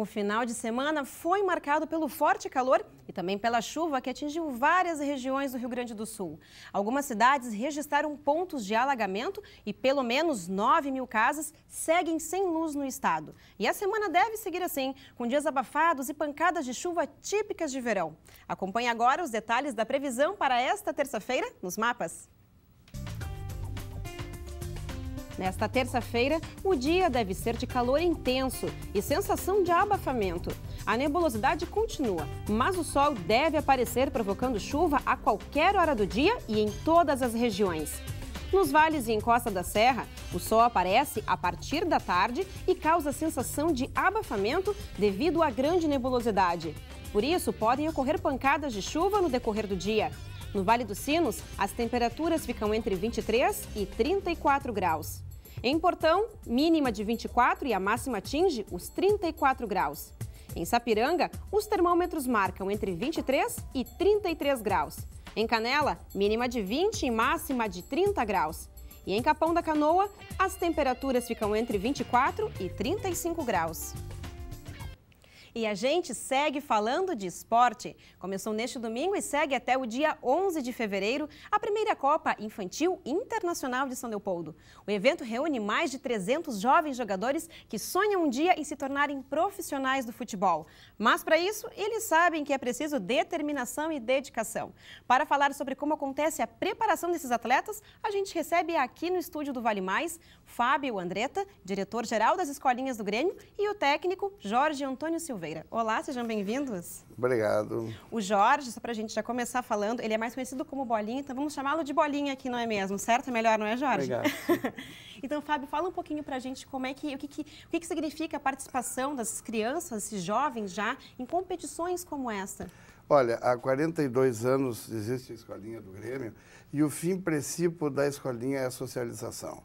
O final de semana foi marcado pelo forte calor e também pela chuva que atingiu várias regiões do Rio Grande do Sul. Algumas cidades registraram pontos de alagamento e pelo menos 9 mil casas seguem sem luz no estado. E a semana deve seguir assim, com dias abafados e pancadas de chuva típicas de verão. Acompanhe agora os detalhes da previsão para esta terça-feira nos mapas. Nesta terça-feira, o dia deve ser de calor intenso e sensação de abafamento. A nebulosidade continua, mas o sol deve aparecer provocando chuva a qualquer hora do dia e em todas as regiões. Nos vales e encosta da serra, o sol aparece a partir da tarde e causa sensação de abafamento devido à grande nebulosidade. Por isso, podem ocorrer pancadas de chuva no decorrer do dia. No Vale dos Sinos, as temperaturas ficam entre 23 e 34 graus. Em Portão, mínima de 24 e a máxima atinge os 34 graus. Em Sapiranga, os termômetros marcam entre 23 e 33 graus. Em Canela, mínima de 20 e máxima de 30 graus. E em Capão da Canoa, as temperaturas ficam entre 24 e 35 graus. E a gente segue falando de esporte. Começou neste domingo e segue até o dia 11 de fevereiro a primeira Copa Infantil Internacional de São Leopoldo. O evento reúne mais de 300 jovens jogadores que sonham um dia em se tornarem profissionais do futebol. Mas para isso, eles sabem que é preciso determinação e dedicação. Para falar sobre como acontece a preparação desses atletas, a gente recebe aqui no estúdio do Vale Mais Fábio Andretta, diretor-geral das escolinhas do Grêmio, e o técnico Jorge Antônio Silveira. Oliveira. Olá, sejam bem-vindos. Obrigado. O Jorge, só para a gente já começar falando, ele é mais conhecido como Bolinha, então vamos chamá-lo de Bolinha aqui, não é mesmo? Certo? É melhor, não é, Jorge? Obrigado. então, Fábio, fala um pouquinho para a gente como é que, o, que, que, o que, que significa a participação das crianças, esses jovens já, em competições como essa. Olha, há 42 anos existe a escolinha do Grêmio e o fim princípio da escolinha é a socialização.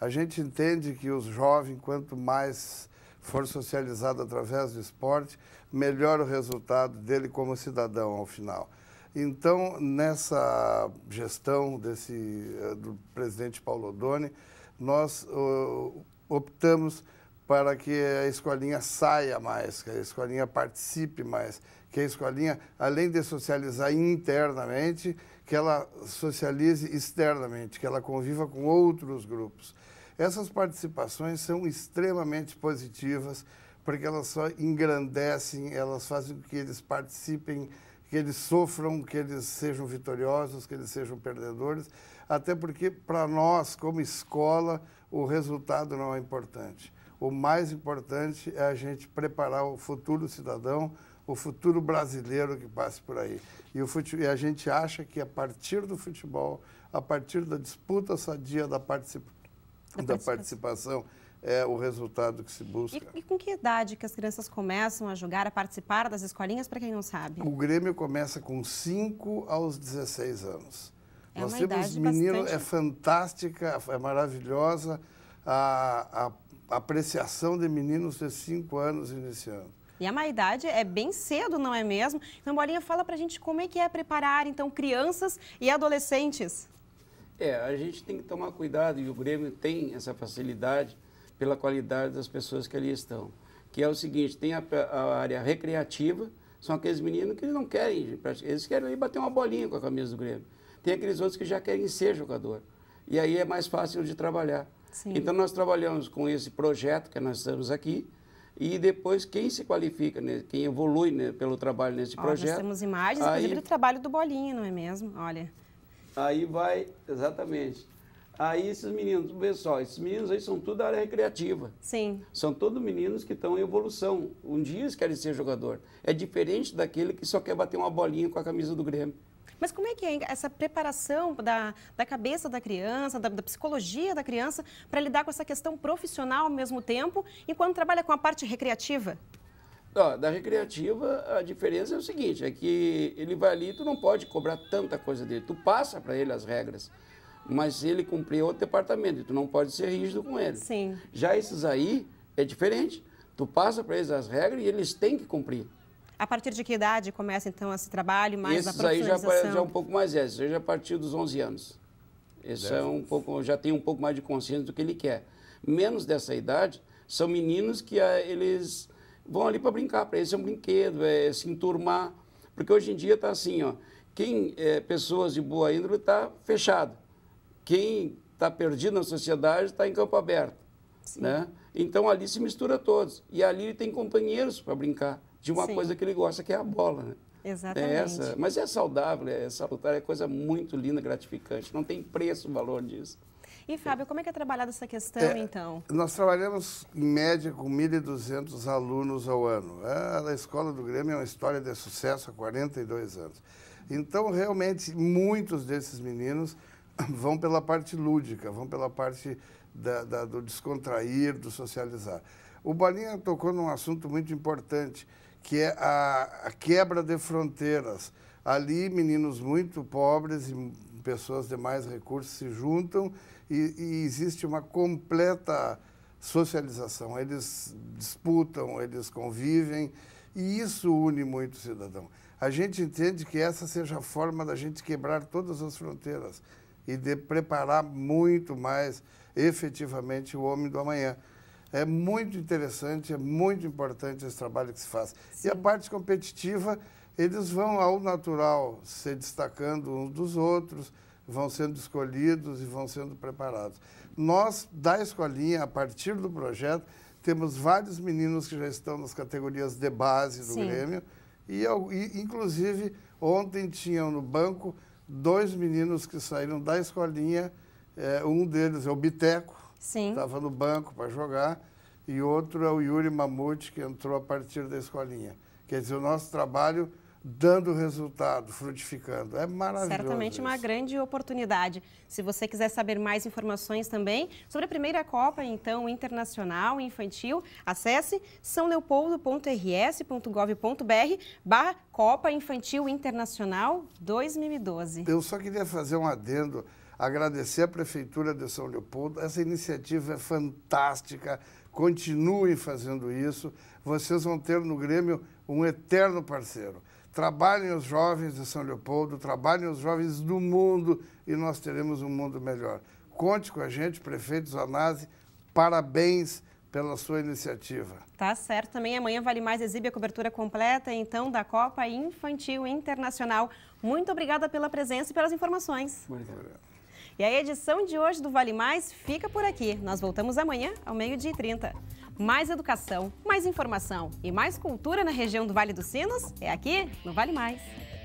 A gente entende que os jovens, quanto mais for socializado através do esporte, melhora o resultado dele como cidadão ao final. Então, nessa gestão desse, eh, do presidente Paulo Doni, nós uh, optamos para que a escolinha saia mais, que a escolinha participe mais, que a escolinha, além de socializar internamente, que ela socialize externamente, que ela conviva com outros grupos. Essas participações são extremamente positivas, porque elas só engrandecem, elas fazem com que eles participem, que eles sofram, que eles sejam vitoriosos, que eles sejam perdedores, até porque para nós, como escola, o resultado não é importante. O mais importante é a gente preparar o futuro cidadão, o futuro brasileiro que passe por aí. E, o fute... e a gente acha que a partir do futebol, a partir da disputa sadia, da participação, da, participação. é o resultado que se busca. E, e, com que idade que as crianças começam a jogar, a participar das escolinhas, para quem não sabe? O Grêmio começa com 5 aos 16 anos. É Nós temos menino, bastante... é fantástica, é maravilhosa a, a apreciação de meninos de 5 anos iniciando. E é a maidade é bem cedo, não é mesmo? Então, Bolinha, fala pra gente como é que é preparar, então, crianças e adolescentes. É, a gente tem que tomar cuidado e o Grêmio tem essa facilidade pela qualidade das pessoas que ali estão. Que é o seguinte, tem a, a área recreativa, são aqueles meninos que não querem, eles querem ir bater uma bolinha com a camisa do Grêmio. Tem aqueles outros que já querem ser jogador. E aí é mais fácil de trabalhar. Sim. Então nós trabalhamos com esse projeto que nós estamos aqui, e depois quem se qualifica, né? quem evolui né? pelo trabalho nesse Ó, projeto. Nós temos imagens, aí... inclusive, do trabalho do Bolinha, não é mesmo? Olha. Aí vai, exatamente. Aí esses meninos, pessoal, esses meninos aí são tudo da área recreativa. Sim. São todos meninos que estão em evolução. Um dia eles querem ser jogador. É diferente daquele que só quer bater uma bolinha com a camisa do Grêmio. Mas como é que é essa preparação da, da cabeça da criança, da, da psicologia da criança, para lidar com essa questão profissional ao mesmo tempo, enquanto trabalha com a parte recreativa? da recreativa, a diferença é o seguinte, é que ele vai ali, tu não pode cobrar tanta coisa dele, tu passa para ele as regras, mas ele cumprir outro departamento, tu não pode ser rígido com ele. Sim. Já esses aí, é diferente, tu passa para eles as regras e eles têm que cumprir. A partir de que idade começa, então, esse trabalho, mais esses a profissionalização? Esses aí já, já é um pouco mais, é, esses já a partir dos 11 anos. Esse é um pouco, já tem um pouco mais de consciência do que ele quer. Menos dessa idade, são meninos que ah, eles vão ali para brincar, para eles é um brinquedo, é se enturmar. Porque hoje em dia está assim, ó, quem é pessoas de boa índole está fechado. Quem está perdido na sociedade está em campo aberto. Né? Então ali se mistura todos. E ali ele tem companheiros para brincar de uma Sim. coisa que ele gosta, que é a bola. Né? É Exatamente. É essa. Mas é saudável, é salutar, é coisa muito linda, gratificante. Não tem preço o valor disso. E, Fábio, como é que é trabalhada essa questão, é, então? Nós trabalhamos, em média, com 1.200 alunos ao ano. É, a Escola do Grêmio é uma história de sucesso há 42 anos. Então, realmente, muitos desses meninos vão pela parte lúdica, vão pela parte da, da, do descontrair, do socializar. O Bolinha tocou num assunto muito importante, que é a, a quebra de fronteiras. Ali, meninos muito pobres e pessoas de mais recursos se juntam e, e existe uma completa socialização. Eles disputam, eles convivem e isso une muito o cidadão. A gente entende que essa seja a forma da gente quebrar todas as fronteiras e de preparar muito mais efetivamente o homem do amanhã. É muito interessante, é muito importante esse trabalho que se faz. Sim. E a parte competitiva eles vão ao natural se destacando uns dos outros, vão sendo escolhidos e vão sendo preparados. Nós, da escolinha, a partir do projeto, temos vários meninos que já estão nas categorias de base do Sim. Grêmio. E, inclusive, ontem tinham no banco dois meninos que saíram da escolinha. É, um deles é o Biteco, estava no banco para jogar. E outro é o Yuri Mamute, que entrou a partir da escolinha. Quer dizer, o nosso trabalho dando resultado, frutificando. É maravilhoso. Certamente isso. uma grande oportunidade. Se você quiser saber mais informações também sobre a primeira Copa, então, internacional infantil, acesse sãoleopoldorsgovbr barra Copa Infantil Internacional 2012. Eu só queria fazer um adendo, agradecer à Prefeitura de São Leopoldo. Essa iniciativa é fantástica, continuem fazendo isso. Vocês vão ter no Grêmio um eterno parceiro. Trabalhem os jovens de São Leopoldo, trabalhem os jovens do mundo e nós teremos um mundo melhor. Conte com a gente, prefeito Zanazzi, parabéns pela sua iniciativa. Tá certo. Também amanhã Vale Mais exibe a cobertura completa, então, da Copa Infantil Internacional. Muito obrigada pela presença e pelas informações. Muito obrigado. E a edição de hoje do Vale Mais fica por aqui. Nós voltamos amanhã ao meio-dia e trinta mais educação, mais informação e mais cultura na região do Vale dos Sinos é aqui no Vale Mais.